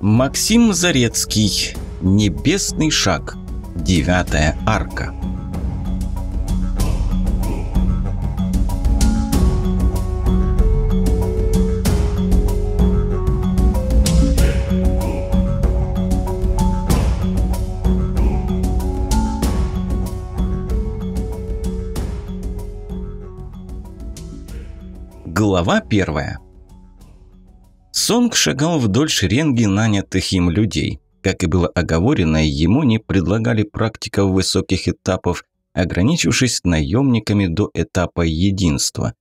Максим Зарецкий. Небесный шаг. Девятая арка. Глава первая. Сонг шагал вдоль шеренги нанятых им людей. Как и было оговорено, ему не предлагали практиков высоких этапов, ограничившись наемниками до этапа единства.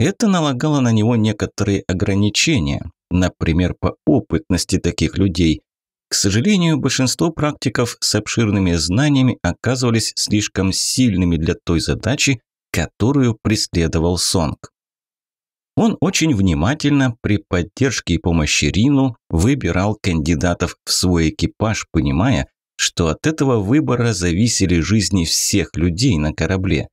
Это налагало на него некоторые ограничения, например, по опытности таких людей. К сожалению, большинство практиков с обширными знаниями оказывались слишком сильными для той задачи, которую преследовал Сонг. Он очень внимательно при поддержке и помощи Рину выбирал кандидатов в свой экипаж, понимая, что от этого выбора зависели жизни всех людей на корабле.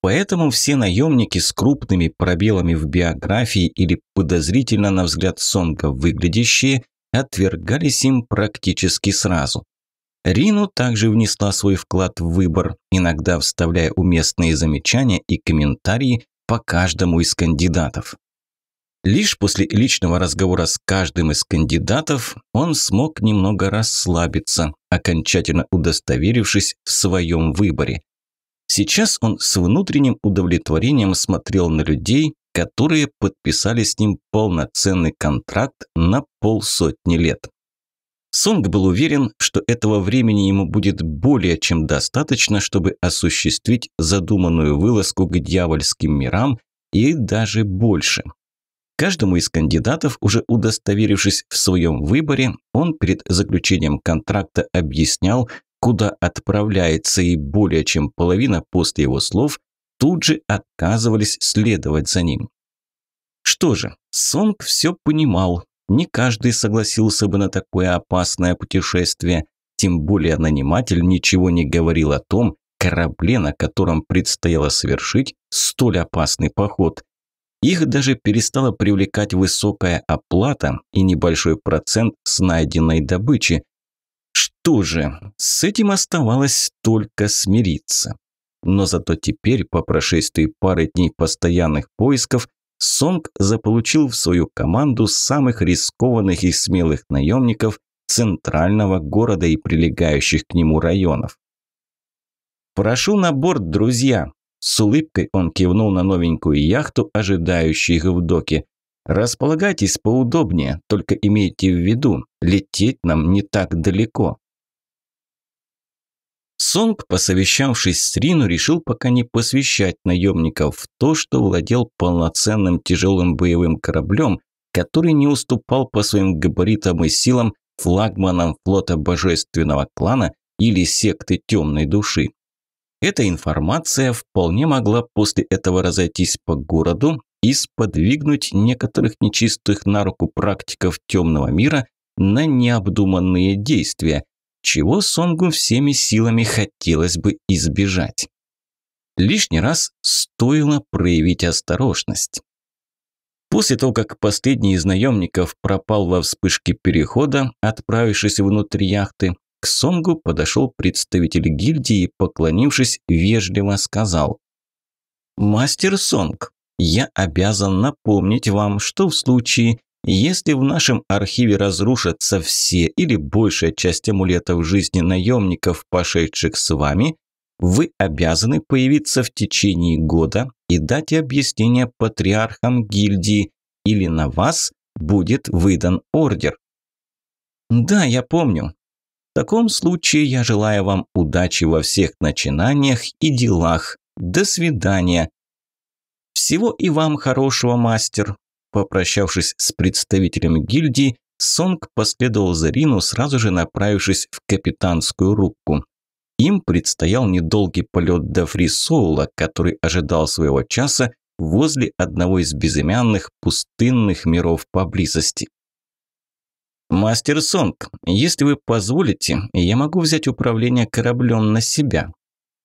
Поэтому все наемники с крупными пробелами в биографии или подозрительно на взгляд Сонга выглядящие отвергались им практически сразу. Рину также внесла свой вклад в выбор, иногда вставляя уместные замечания и комментарии, по каждому из кандидатов. Лишь после личного разговора с каждым из кандидатов он смог немного расслабиться, окончательно удостоверившись в своем выборе. Сейчас он с внутренним удовлетворением смотрел на людей, которые подписали с ним полноценный контракт на полсотни лет. Сонг был уверен, что этого времени ему будет более чем достаточно, чтобы осуществить задуманную вылазку к дьявольским мирам и даже больше. Каждому из кандидатов, уже удостоверившись в своем выборе, он перед заключением контракта объяснял, куда отправляется, и более чем половина после его слов тут же отказывались следовать за ним. Что же, Сонг все понимал, не каждый согласился бы на такое опасное путешествие, тем более наниматель ничего не говорил о том, корабле, на котором предстояло совершить столь опасный поход. Их даже перестала привлекать высокая оплата и небольшой процент с найденной добычи. Что же, с этим оставалось только смириться. Но зато теперь, по прошествии пары дней постоянных поисков, Сонг заполучил в свою команду самых рискованных и смелых наемников центрального города и прилегающих к нему районов. «Прошу на борт, друзья!» С улыбкой он кивнул на новенькую яхту, ожидающую их в доке. «Располагайтесь поудобнее, только имейте в виду, лететь нам не так далеко». Сонг, посовещавшись с Рину, решил пока не посвящать наемников в то, что владел полноценным тяжелым боевым кораблем, который не уступал по своим габаритам и силам флагманам флота божественного клана или секты темной души. Эта информация вполне могла после этого разойтись по городу и сподвигнуть некоторых нечистых на руку практиков темного мира на необдуманные действия – чего Сонгу всеми силами хотелось бы избежать. Лишний раз стоило проявить осторожность. После того, как последний из наемников пропал во вспышке перехода, отправившись внутрь яхты, к Сонгу подошел представитель гильдии и, поклонившись, вежливо сказал «Мастер Сонг, я обязан напомнить вам, что в случае, если в нашем архиве разрушатся все или большая часть амулетов жизни наемников, пошедших с вами, вы обязаны появиться в течение года и дать объяснение патриархам гильдии, или на вас будет выдан ордер. Да, я помню. В таком случае я желаю вам удачи во всех начинаниях и делах. До свидания. Всего и вам хорошего, мастер. Попрощавшись с представителем гильдии, Сонг последовал за Рину, сразу же направившись в капитанскую рубку. Им предстоял недолгий полет до Фрисоула, который ожидал своего часа возле одного из безымянных пустынных миров поблизости. «Мастер Сонг, если вы позволите, я могу взять управление кораблем на себя».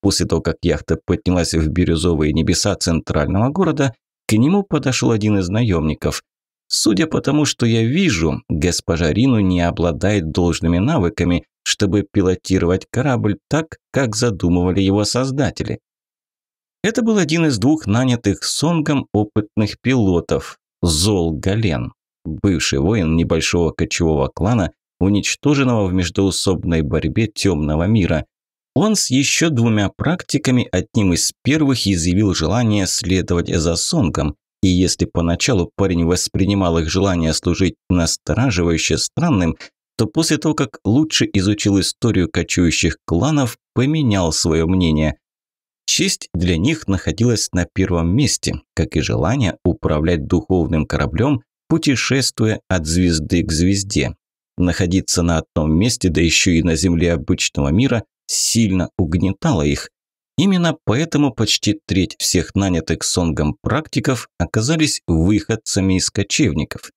После того, как яхта поднялась в бирюзовые небеса центрального города, к нему подошел один из наемников. «Судя по тому, что я вижу, госпожа Рину не обладает должными навыками, чтобы пилотировать корабль так, как задумывали его создатели». Это был один из двух нанятых Сонгом опытных пилотов – Зол Гален, бывший воин небольшого кочевого клана, уничтоженного в междоусобной борьбе темного мира. Он с еще двумя практиками одним из первых изъявил желание следовать за Сонгом, и если поначалу парень воспринимал их желание служить настораживающе странным, то после того, как лучше изучил историю кочующих кланов, поменял свое мнение. Честь для них находилась на первом месте, как и желание управлять духовным кораблем, путешествуя от звезды к звезде. Находиться на одном месте, да еще и на земле обычного мира, сильно угнетало их. Именно поэтому почти треть всех нанятых Сонгом практиков оказались выходцами из кочевников.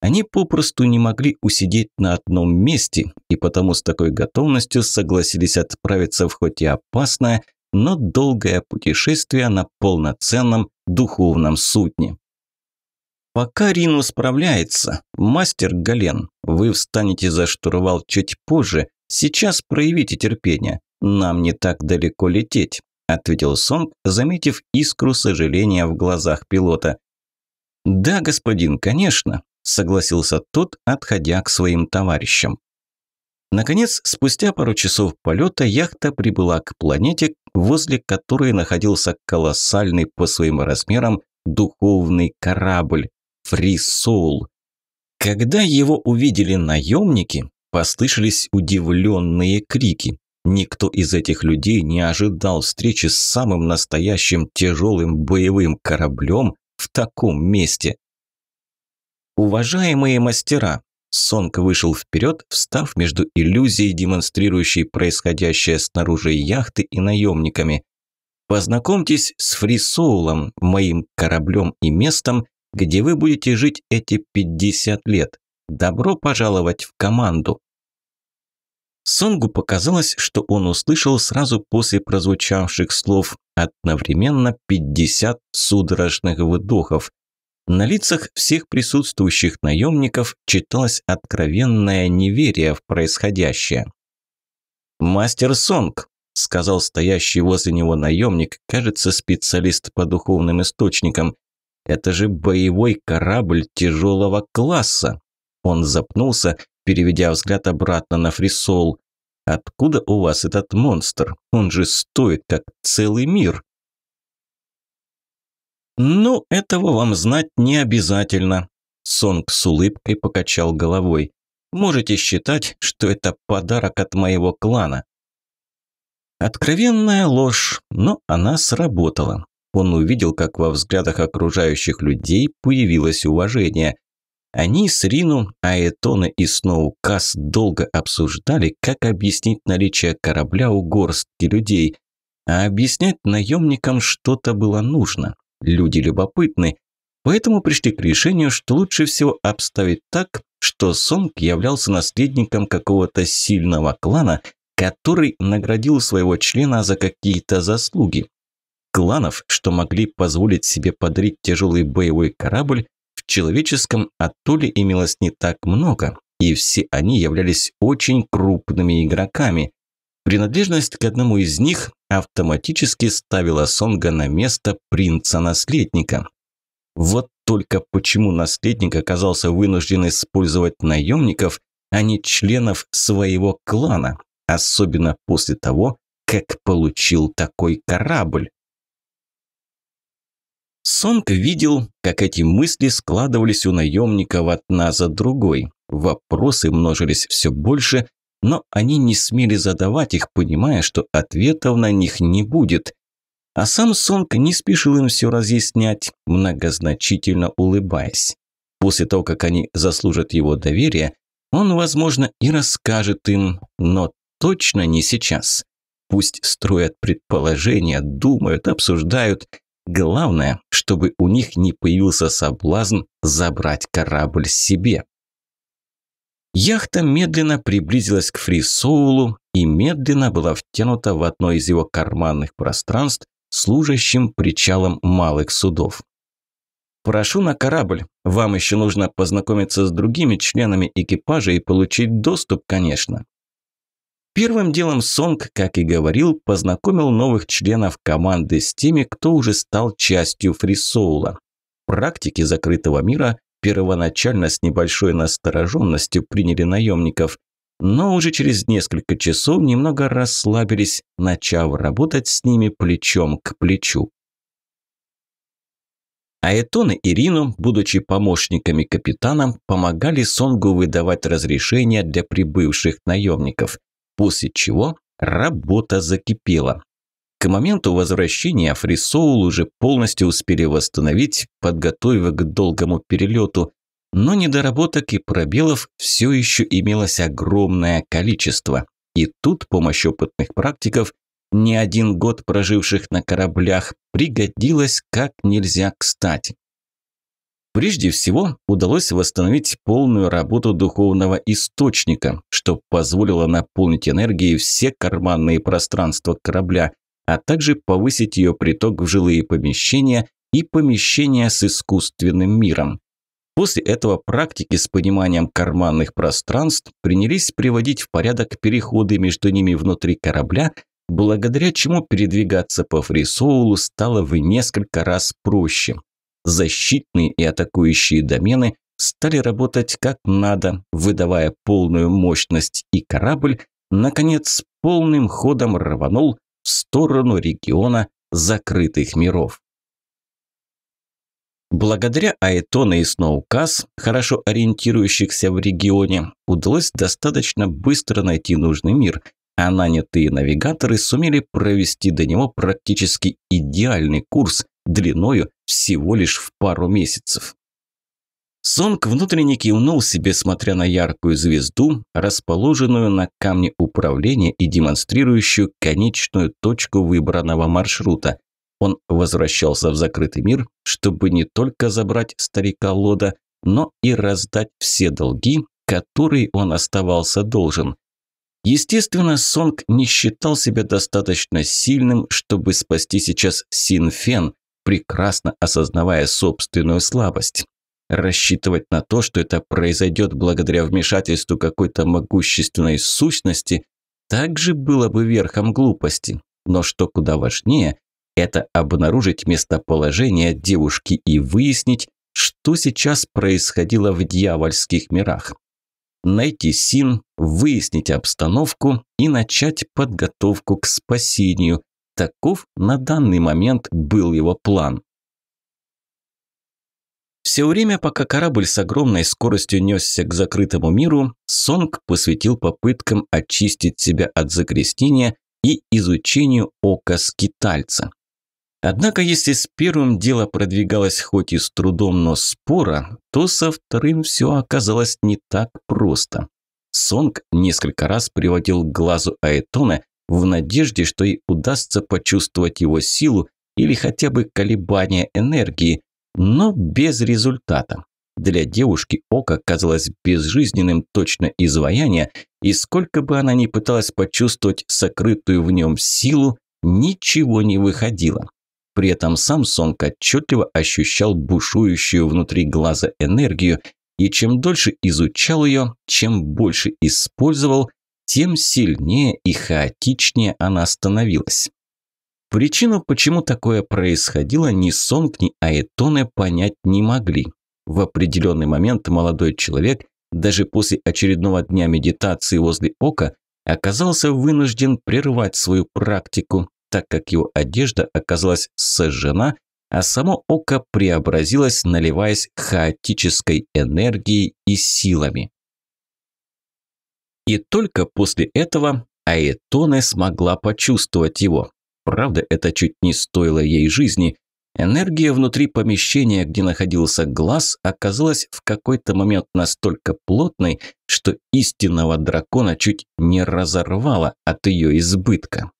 Они попросту не могли усидеть на одном месте, и потому с такой готовностью согласились отправиться в хоть и опасное, но долгое путешествие на полноценном духовном судне. «Пока Рину справляется, мастер Гален, вы встанете за штурвал чуть позже, «Сейчас проявите терпение. Нам не так далеко лететь», – ответил Сонг, заметив искру сожаления в глазах пилота. «Да, господин, конечно», – согласился тот, отходя к своим товарищам. Наконец, спустя пару часов полета яхта прибыла к планете, возле которой находился колоссальный по своим размерам духовный корабль «Фри Когда его увидели наемники, Послышались удивленные крики. Никто из этих людей не ожидал встречи с самым настоящим тяжелым боевым кораблем в таком месте. «Уважаемые мастера!» Сонг вышел вперед, встав между иллюзией, демонстрирующей происходящее снаружи яхты и наемниками. «Познакомьтесь с Фрисоулом, моим кораблем и местом, где вы будете жить эти 50 лет. Добро пожаловать в команду!» Сонгу показалось, что он услышал сразу после прозвучавших слов одновременно 50 судорожных выдохов. На лицах всех присутствующих наемников читалось откровенное неверие в происходящее. «Мастер Сонг», – сказал стоящий возле него наемник, кажется, специалист по духовным источникам, – «это же боевой корабль тяжелого класса, он запнулся, переведя взгляд обратно на Фрисол. «Откуда у вас этот монстр? Он же стоит как целый мир!» «Ну, этого вам знать не обязательно», – Сонг с улыбкой покачал головой. «Можете считать, что это подарок от моего клана». Откровенная ложь, но она сработала. Он увидел, как во взглядах окружающих людей появилось уважение. Они с Рину, Аэтона и Сноукас долго обсуждали, как объяснить наличие корабля у горстки людей. А объяснять наемникам что-то было нужно. Люди любопытны. Поэтому пришли к решению, что лучше всего обставить так, что Сонг являлся наследником какого-то сильного клана, который наградил своего члена за какие-то заслуги. Кланов, что могли позволить себе подарить тяжелый боевой корабль, в человеческом атолле имелось не так много, и все они являлись очень крупными игроками. Принадлежность к одному из них автоматически ставила Сонга на место принца-наследника. Вот только почему наследник оказался вынужден использовать наемников, а не членов своего клана, особенно после того, как получил такой корабль. Сонг видел, как эти мысли складывались у наемников одна за другой. Вопросы множились все больше, но они не смели задавать их, понимая, что ответов на них не будет. А сам Сонг не спешил им все разъяснять, многозначительно улыбаясь. После того, как они заслужат его доверие, он, возможно, и расскажет им, но точно не сейчас. Пусть строят предположения, думают, обсуждают – Главное, чтобы у них не появился соблазн забрать корабль себе. Яхта медленно приблизилась к Фрисоулу и медленно была втянута в одно из его карманных пространств, служащим причалом малых судов. «Прошу на корабль. Вам еще нужно познакомиться с другими членами экипажа и получить доступ, конечно». Первым делом Сонг, как и говорил, познакомил новых членов команды с теми, кто уже стал частью фрисоула. Практики закрытого мира первоначально с небольшой настороженностью приняли наемников, но уже через несколько часов немного расслабились, начав работать с ними плечом к плечу. Аэтон и Ирину, будучи помощниками капитана, помогали Сонгу выдавать разрешения для прибывших наемников после чего работа закипела. К моменту возвращения Фрисоул уже полностью успели восстановить, подготовив к долгому перелету, но недоработок и пробелов все еще имелось огромное количество. И тут помощь опытных практиков, не один год проживших на кораблях, пригодилась как нельзя кстати. Прежде всего, удалось восстановить полную работу духовного источника, что позволило наполнить энергией все карманные пространства корабля, а также повысить ее приток в жилые помещения и помещения с искусственным миром. После этого практики с пониманием карманных пространств принялись приводить в порядок переходы между ними внутри корабля, благодаря чему передвигаться по фрисоулу стало в несколько раз проще защитные и атакующие домены стали работать как надо, выдавая полную мощность, и корабль, наконец, с полным ходом рванул в сторону региона закрытых миров. Благодаря Аэтоне и Сноукас, хорошо ориентирующихся в регионе, удалось достаточно быстро найти нужный мир, а нанятые навигаторы сумели провести до него практически идеальный курс, длиною всего лишь в пару месяцев. Сонг внутренне кивнул себе, смотря на яркую звезду, расположенную на камне управления и демонстрирующую конечную точку выбранного маршрута. Он возвращался в закрытый мир, чтобы не только забрать старика Лода, но и раздать все долги, которые он оставался должен. Естественно, Сонг не считал себя достаточно сильным, чтобы спасти сейчас Син Фен прекрасно осознавая собственную слабость. Рассчитывать на то, что это произойдет благодаря вмешательству какой-то могущественной сущности, также было бы верхом глупости. Но что куда важнее, это обнаружить местоположение девушки и выяснить, что сейчас происходило в дьявольских мирах. Найти Син, выяснить обстановку и начать подготовку к спасению, Таков на данный момент был его план. Все время, пока корабль с огромной скоростью несся к закрытому миру, Сонг посвятил попыткам очистить себя от загрязнения и изучению ока скитальца. Однако, если с первым дело продвигалось хоть и с трудом, но спора, то со вторым все оказалось не так просто. Сонг несколько раз приводил к глазу Аэтона в надежде, что ей удастся почувствовать его силу или хотя бы колебания энергии, но без результата. Для девушки око казалось безжизненным точно изваяние, и сколько бы она ни пыталась почувствовать сокрытую в нем силу, ничего не выходило. При этом сам Сонг отчетливо ощущал бушующую внутри глаза энергию, и чем дольше изучал ее, чем больше использовал – тем сильнее и хаотичнее она становилась. Причину, почему такое происходило, ни Сонг, ни Аэтоне понять не могли. В определенный момент молодой человек, даже после очередного дня медитации возле ока, оказался вынужден прервать свою практику, так как его одежда оказалась сожжена, а само око преобразилось, наливаясь хаотической энергией и силами. И только после этого Аэтоне смогла почувствовать его. Правда, это чуть не стоило ей жизни. Энергия внутри помещения, где находился глаз, оказалась в какой-то момент настолько плотной, что истинного дракона чуть не разорвала от ее избытка.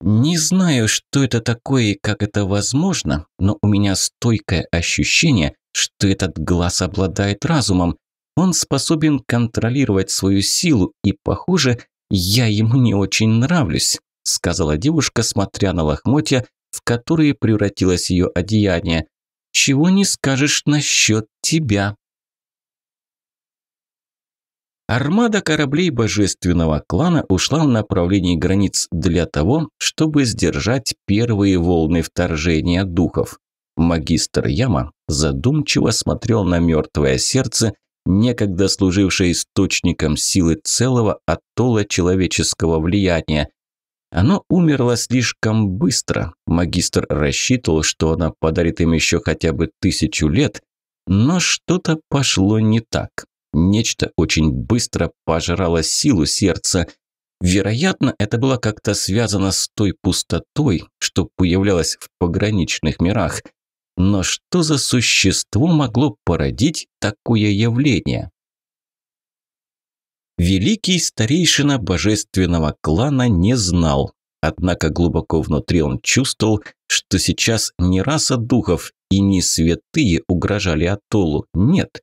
Не знаю, что это такое и как это возможно, но у меня стойкое ощущение, что этот глаз обладает разумом, он способен контролировать свою силу, и, похоже, я ему не очень нравлюсь», – сказала девушка, смотря на лохмотья, в которые превратилось ее одеяние. «Чего не скажешь насчет тебя?» Армада кораблей божественного клана ушла в направлении границ для того, чтобы сдержать первые волны вторжения духов. Магистр Яма задумчиво смотрел на мертвое сердце, некогда служившая источником силы целого атолла человеческого влияния. Оно умерло слишком быстро. Магистр рассчитывал, что она подарит им еще хотя бы тысячу лет, но что-то пошло не так. Нечто очень быстро пожрало силу сердца. Вероятно, это было как-то связано с той пустотой, что появлялась в пограничных мирах – но что за существо могло породить такое явление? Великий старейшина божественного клана не знал, однако глубоко внутри он чувствовал, что сейчас не раса духов и не святые угрожали Атолу, нет.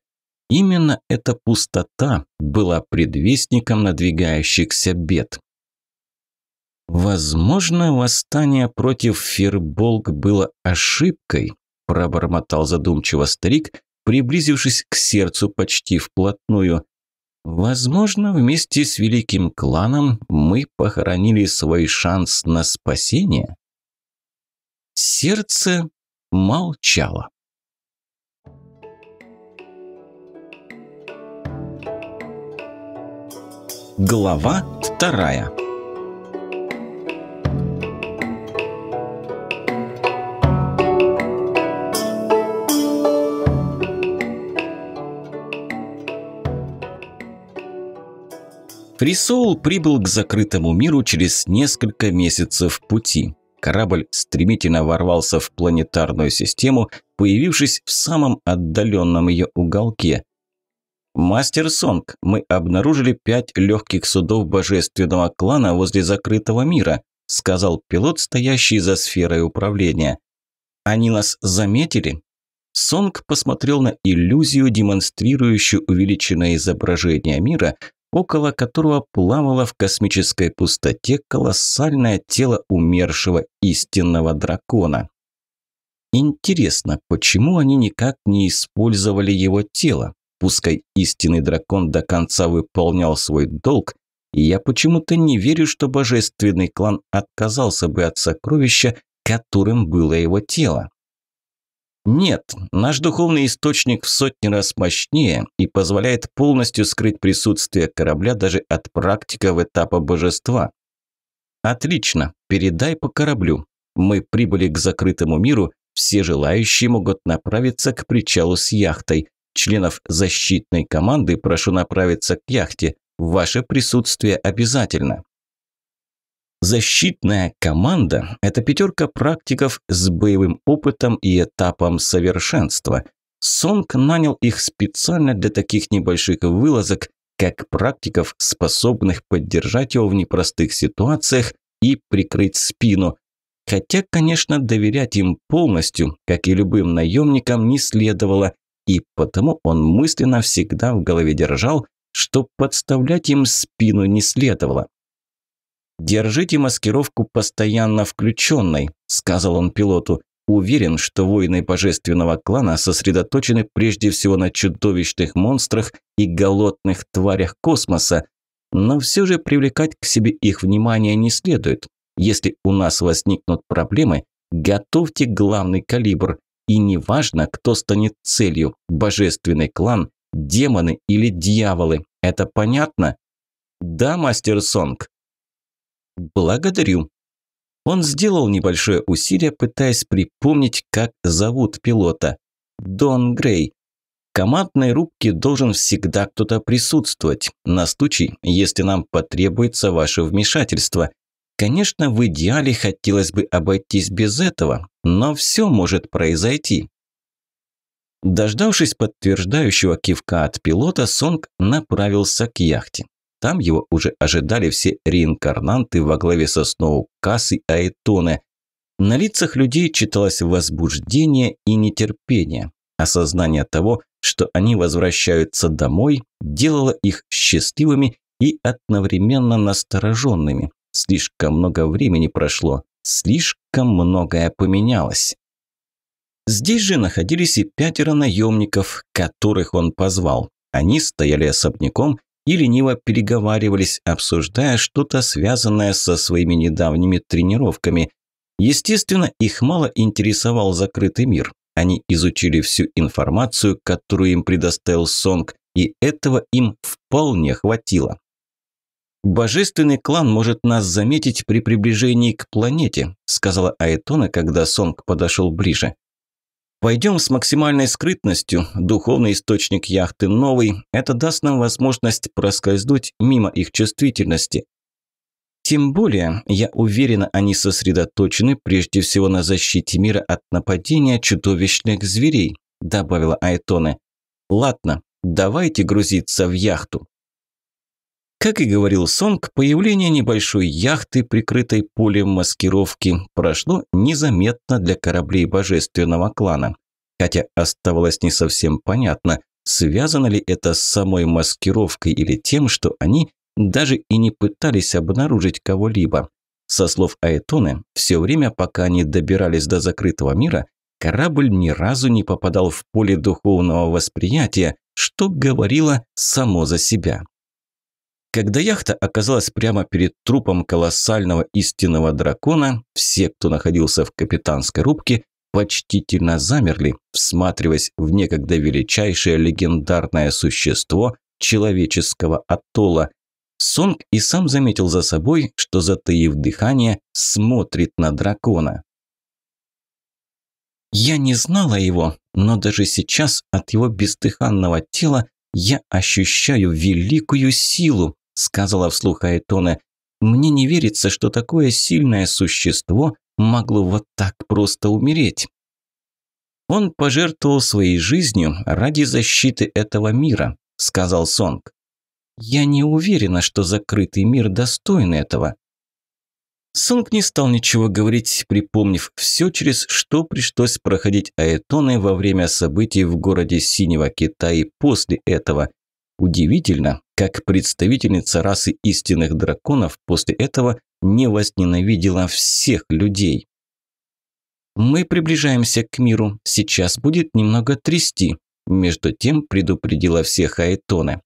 Именно эта пустота была предвестником надвигающихся бед. Возможно, восстание против Фирболг было ошибкой, пробормотал задумчиво старик, приблизившись к сердцу почти вплотную. «Возможно, вместе с великим кланом мы похоронили свой шанс на спасение?» Сердце молчало. Глава вторая. Фрисоул прибыл к закрытому миру через несколько месяцев пути. Корабль стремительно ворвался в планетарную систему, появившись в самом отдаленном ее уголке. «Мастер Сонг, мы обнаружили пять легких судов божественного клана возле закрытого мира», сказал пилот, стоящий за сферой управления. «Они нас заметили?» Сонг посмотрел на иллюзию, демонстрирующую увеличенное изображение мира, около которого плавало в космической пустоте колоссальное тело умершего истинного дракона. Интересно, почему они никак не использовали его тело? Пускай истинный дракон до конца выполнял свой долг, и я почему-то не верю, что божественный клан отказался бы от сокровища, которым было его тело. Нет, наш духовный источник в сотни раз мощнее и позволяет полностью скрыть присутствие корабля даже от практиков этапа божества. Отлично, передай по кораблю. Мы прибыли к закрытому миру, все желающие могут направиться к причалу с яхтой. Членов защитной команды прошу направиться к яхте. Ваше присутствие обязательно. Защитная команда – это пятерка практиков с боевым опытом и этапом совершенства. Сонг нанял их специально для таких небольших вылазок, как практиков, способных поддержать его в непростых ситуациях и прикрыть спину. Хотя, конечно, доверять им полностью, как и любым наемникам, не следовало, и потому он мысленно всегда в голове держал, что подставлять им спину не следовало. «Держите маскировку постоянно включенной», – сказал он пилоту. «Уверен, что воины божественного клана сосредоточены прежде всего на чудовищных монстрах и голодных тварях космоса, но все же привлекать к себе их внимание не следует. Если у нас возникнут проблемы, готовьте главный калибр. И неважно, кто станет целью – божественный клан, демоны или дьяволы. Это понятно? Да, мастер Сонг. «Благодарю». Он сделал небольшое усилие, пытаясь припомнить, как зовут пилота. Дон Грей. В командной рубке должен всегда кто-то присутствовать, на случай, если нам потребуется ваше вмешательство. Конечно, в идеале хотелось бы обойтись без этого, но все может произойти. Дождавшись подтверждающего кивка от пилота, Сонг направился к яхте. Там его уже ожидали все реинкарнанты во главе со Сноу Касс и Айтоне. На лицах людей читалось возбуждение и нетерпение. Осознание того, что они возвращаются домой, делало их счастливыми и одновременно настороженными. Слишком много времени прошло, слишком многое поменялось. Здесь же находились и пятеро наемников, которых он позвал. Они стояли особняком и лениво переговаривались, обсуждая что-то связанное со своими недавними тренировками. Естественно, их мало интересовал закрытый мир. Они изучили всю информацию, которую им предоставил Сонг, и этого им вполне хватило. «Божественный клан может нас заметить при приближении к планете», сказала Айтона, когда Сонг подошел ближе. Пойдем с максимальной скрытностью. Духовный источник яхты новый. Это даст нам возможность проскользнуть мимо их чувствительности. Тем более, я уверена, они сосредоточены прежде всего на защите мира от нападения чудовищных зверей», – добавила Айтоне. «Ладно, давайте грузиться в яхту». Как и говорил Сонг, появление небольшой яхты, прикрытой полем маскировки, прошло незаметно для кораблей божественного клана. Хотя оставалось не совсем понятно, связано ли это с самой маскировкой или тем, что они даже и не пытались обнаружить кого-либо. Со слов Айтоны, все время, пока они добирались до закрытого мира, корабль ни разу не попадал в поле духовного восприятия, что говорило само за себя. Когда яхта оказалась прямо перед трупом колоссального истинного дракона, все, кто находился в капитанской рубке, почтительно замерли, всматриваясь в некогда величайшее легендарное существо человеческого атолла. Сонг и сам заметил за собой, что, затаив дыхание, смотрит на дракона. Я не знала его, но даже сейчас от его бездыханного тела я ощущаю великую силу, сказала вслух Айтона. «Мне не верится, что такое сильное существо могло вот так просто умереть». «Он пожертвовал своей жизнью ради защиты этого мира», – сказал Сонг. «Я не уверена, что закрытый мир достоин этого», Сонг не стал ничего говорить, припомнив все, через что пришлось проходить Аэтоны во время событий в городе Синего Китая. после этого. Удивительно, как представительница расы истинных драконов после этого не возненавидела всех людей. «Мы приближаемся к миру, сейчас будет немного трясти», между тем предупредила всех Айтона.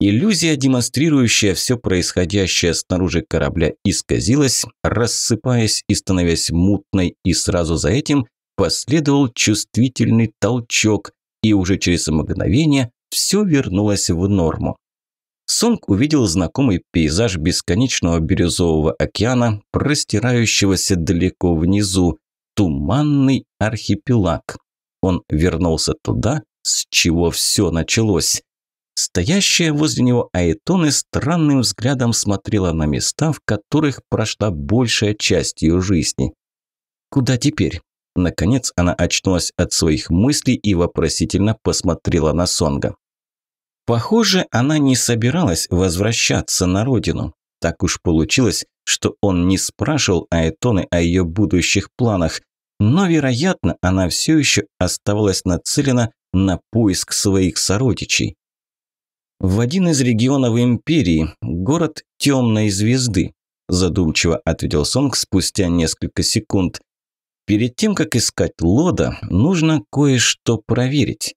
Иллюзия, демонстрирующая все происходящее снаружи корабля, исказилась, рассыпаясь и становясь мутной, и сразу за этим последовал чувствительный толчок, и уже через мгновение все вернулось в норму. Сонг увидел знакомый пейзаж бесконечного бирюзового океана, простирающегося далеко внизу, туманный архипелаг. Он вернулся туда, с чего все началось. Стоящая возле него Айтоны странным взглядом смотрела на места, в которых прошла большая часть ее жизни. «Куда теперь?» Наконец она очнулась от своих мыслей и вопросительно посмотрела на Сонга. Похоже, она не собиралась возвращаться на родину. Так уж получилось, что он не спрашивал Айтоны о ее будущих планах, но, вероятно, она все еще оставалась нацелена на поиск своих сородичей. В один из регионов империи, город Темной Звезды, задумчиво ответил Сонг спустя несколько секунд. Перед тем, как искать Лода, нужно кое-что проверить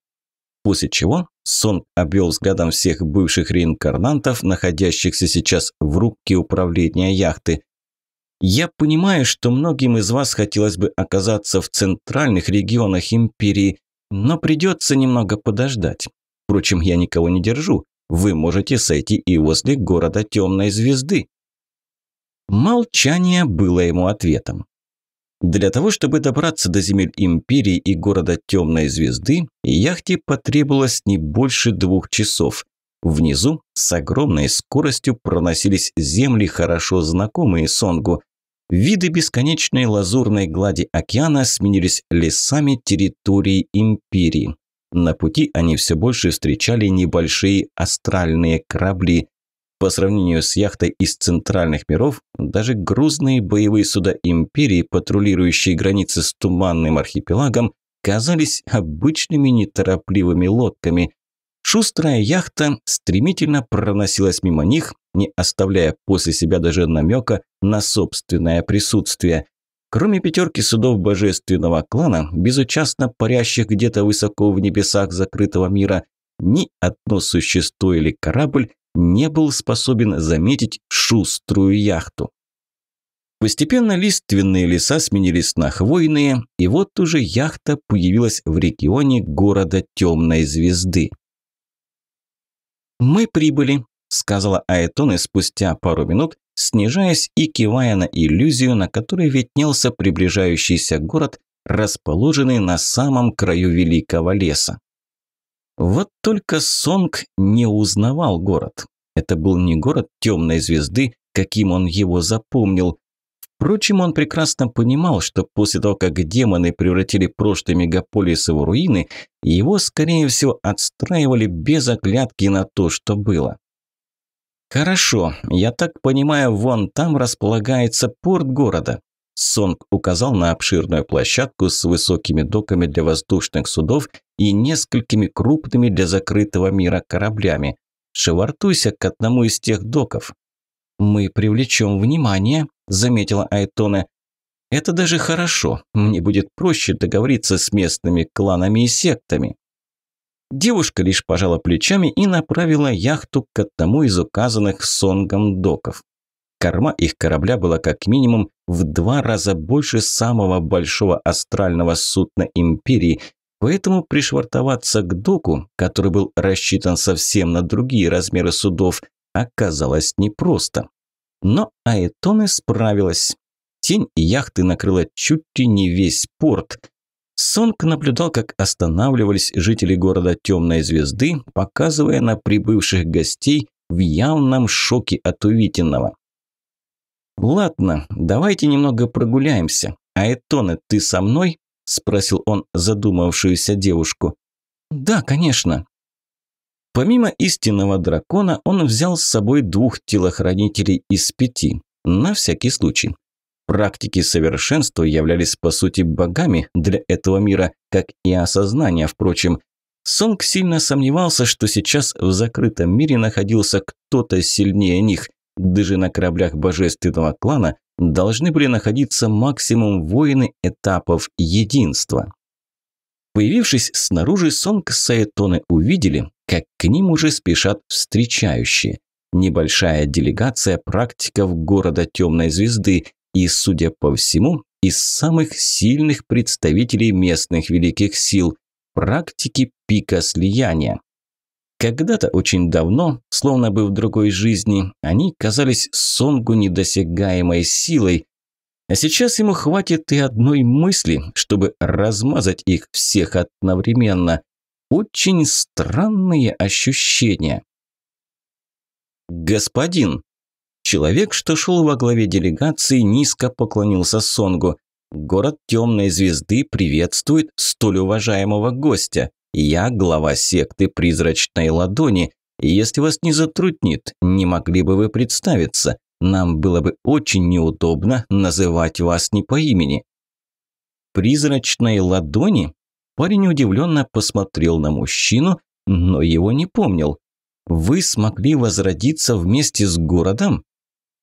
после чего Сон обвел взглядом всех бывших реинкарнантов, находящихся сейчас в рубке управления яхты. «Я понимаю, что многим из вас хотелось бы оказаться в центральных регионах Империи, но придется немного подождать. Впрочем, я никого не держу. Вы можете сойти и возле города Темной Звезды». Молчание было ему ответом. Для того, чтобы добраться до земель Империи и города Темной Звезды, яхте потребовалось не больше двух часов. Внизу с огромной скоростью проносились земли, хорошо знакомые Сонгу. Виды бесконечной лазурной глади океана сменились лесами территории Империи. На пути они все больше встречали небольшие астральные корабли. По сравнению с яхтой из центральных миров, даже грузные боевые суда Империи, патрулирующие границы с Туманным архипелагом, казались обычными неторопливыми лодками. Шустрая яхта стремительно проносилась мимо них, не оставляя после себя даже намека на собственное присутствие. Кроме пятерки судов божественного клана, безучастно парящих где-то высоко в небесах закрытого мира, ни одно существо или корабль не был способен заметить шуструю яхту. Постепенно лиственные леса сменились на хвойные, и вот уже яхта появилась в регионе города Темной Звезды. «Мы прибыли», – сказала и спустя пару минут, снижаясь и кивая на иллюзию, на которой виднелся приближающийся город, расположенный на самом краю великого леса. Вот только Сонг не узнавал город. Это был не город темной звезды, каким он его запомнил. Впрочем, он прекрасно понимал, что после того, как демоны превратили прошлый мегаполис в руины, его, скорее всего, отстраивали без оглядки на то, что было. «Хорошо, я так понимаю, вон там располагается порт города», Сонг указал на обширную площадку с высокими доками для воздушных судов и несколькими крупными для закрытого мира кораблями. «Шевартуйся к одному из тех доков». «Мы привлечем внимание», – заметила Айтоне. «Это даже хорошо. Мне будет проще договориться с местными кланами и сектами». Девушка лишь пожала плечами и направила яхту к одному из указанных Сонгом доков. Корма их корабля была как минимум в два раза больше самого большого астрального судна империи, поэтому пришвартоваться к доку, который был рассчитан совсем на другие размеры судов, оказалось непросто. Но Аэтоне справилась. Тень яхты накрыла чуть ли не весь порт – Сонг наблюдал, как останавливались жители города Темной Звезды, показывая на прибывших гостей в явном шоке от увиденного. «Ладно, давайте немного прогуляемся. Аэтоне, ты со мной?» – спросил он задумавшуюся девушку. «Да, конечно», Помимо истинного дракона, он взял с собой двух телохранителей из пяти, на всякий случай. Практики совершенства являлись по сути богами для этого мира, как и осознание, впрочем. Сонг сильно сомневался, что сейчас в закрытом мире находился кто-то сильнее них. Даже на кораблях божественного клана должны были находиться максимум воины этапов единства. Появившись снаружи, Сонг с Саэтоны увидели, как к ним уже спешат встречающие. Небольшая делегация практиков города Темной Звезды и, судя по всему, из самых сильных представителей местных великих сил, практики пика слияния. Когда-то очень давно, словно бы в другой жизни, они казались Сонгу недосягаемой силой. А сейчас ему хватит и одной мысли, чтобы размазать их всех одновременно. Очень странные ощущения. «Господин!» Человек, что шел во главе делегации, низко поклонился Сонгу. «Город Темной Звезды приветствует столь уважаемого гостя!» Я глава секты призрачной ладони. Если вас не затруднит, не могли бы вы представиться? Нам было бы очень неудобно называть вас не по имени. Призрачной ладони? Парень удивленно посмотрел на мужчину, но его не помнил. Вы смогли возродиться вместе с городом?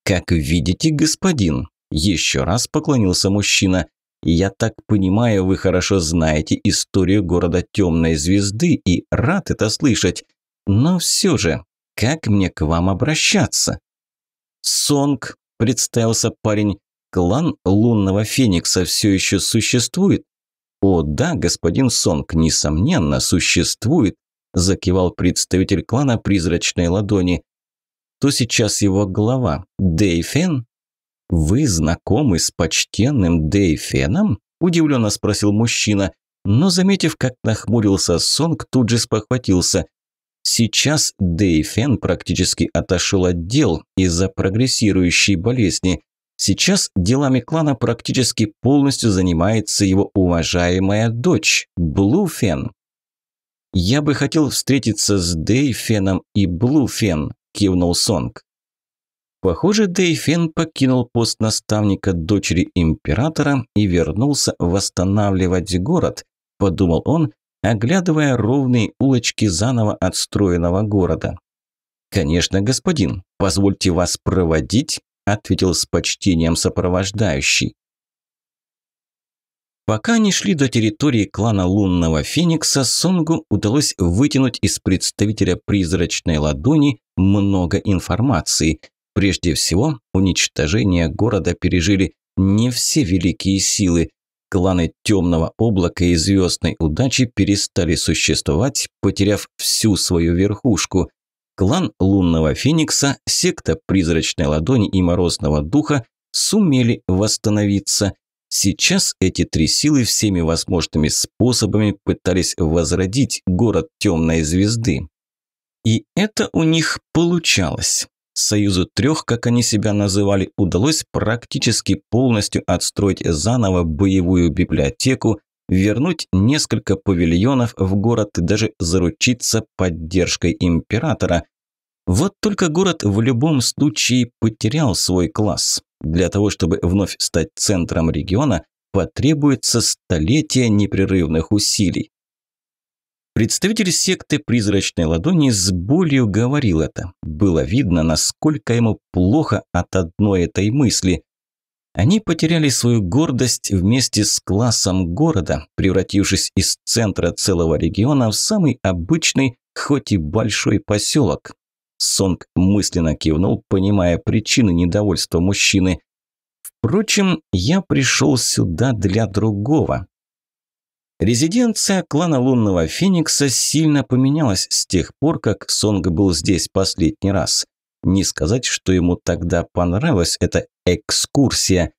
Как видите, господин, еще раз поклонился мужчина. Я так понимаю, вы хорошо знаете историю города Темной Звезды и рад это слышать. Но все же, как мне к вам обращаться? Сонг, представился парень, клан Лунного Феникса все еще существует? О да, господин Сонг, несомненно, существует, закивал представитель клана призрачной ладони. То сейчас его глава, Дэйфен, «Вы знакомы с почтенным Дейфеном?» – удивленно спросил мужчина. Но, заметив, как нахмурился Сонг, тут же спохватился. Сейчас Дейфен практически отошел от дел из-за прогрессирующей болезни. Сейчас делами клана практически полностью занимается его уважаемая дочь Блуфен. «Я бы хотел встретиться с Дейфеном и Блуфен», – кивнул Сонг. Похоже, Дейфен покинул пост наставника дочери императора и вернулся восстанавливать город, подумал он, оглядывая ровные улочки заново отстроенного города. «Конечно, господин, позвольте вас проводить», ответил с почтением сопровождающий. Пока они шли до территории клана Лунного Феникса, Сонгу удалось вытянуть из представителя призрачной ладони много информации – Прежде всего, уничтожение города пережили не все великие силы. Кланы Темного облака и Звездной удачи перестали существовать, потеряв всю свою верхушку. Клан Лунного Феникса, секта Призрачной Ладони и Морозного Духа сумели восстановиться. Сейчас эти три силы всеми возможными способами пытались возродить город Темной Звезды. И это у них получалось. Союзу трех, как они себя называли, удалось практически полностью отстроить заново боевую библиотеку, вернуть несколько павильонов в город и даже заручиться поддержкой императора. Вот только город в любом случае потерял свой класс. Для того, чтобы вновь стать центром региона, потребуется столетие непрерывных усилий. Представитель секты призрачной ладони с болью говорил это. Было видно, насколько ему плохо от одной этой мысли. Они потеряли свою гордость вместе с классом города, превратившись из центра целого региона в самый обычный, хоть и большой поселок. Сонг мысленно кивнул, понимая причины недовольства мужчины. «Впрочем, я пришел сюда для другого. Резиденция клана Лунного Феникса сильно поменялась с тех пор, как Сонг был здесь последний раз. Не сказать, что ему тогда понравилась эта экскурсия.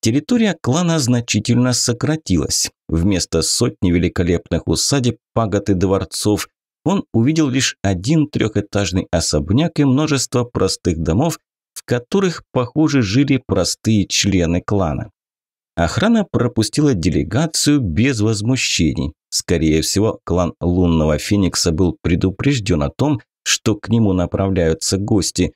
Территория клана значительно сократилась. Вместо сотни великолепных усадеб, пагод и дворцов он увидел лишь один трехэтажный особняк и множество простых домов, в которых, похоже, жили простые члены клана. Охрана пропустила делегацию без возмущений. Скорее всего, клан Лунного Феникса был предупрежден о том, что к нему направляются гости.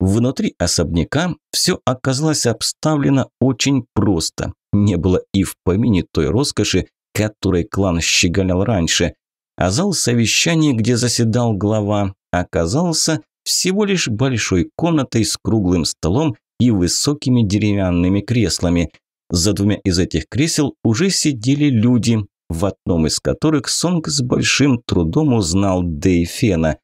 Внутри особняка все оказалось обставлено очень просто. Не было и в помине той роскоши, которой клан щеголял раньше. А зал совещаний, где заседал глава, оказался всего лишь большой комнатой с круглым столом и высокими деревянными креслами – за двумя из этих кресел уже сидели люди, в одном из которых Сонг с большим трудом узнал Дейфена.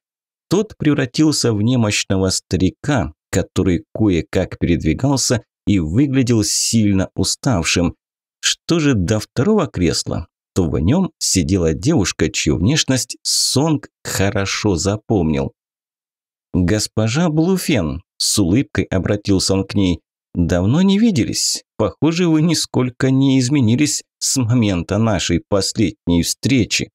Тот превратился в немощного старика, который кое-как передвигался и выглядел сильно уставшим. Что же до второго кресла, то в нем сидела девушка, чью внешность Сонг хорошо запомнил. «Госпожа Блуфен», – с улыбкой обратился он к ней, «Давно не виделись. Похоже, вы нисколько не изменились с момента нашей последней встречи».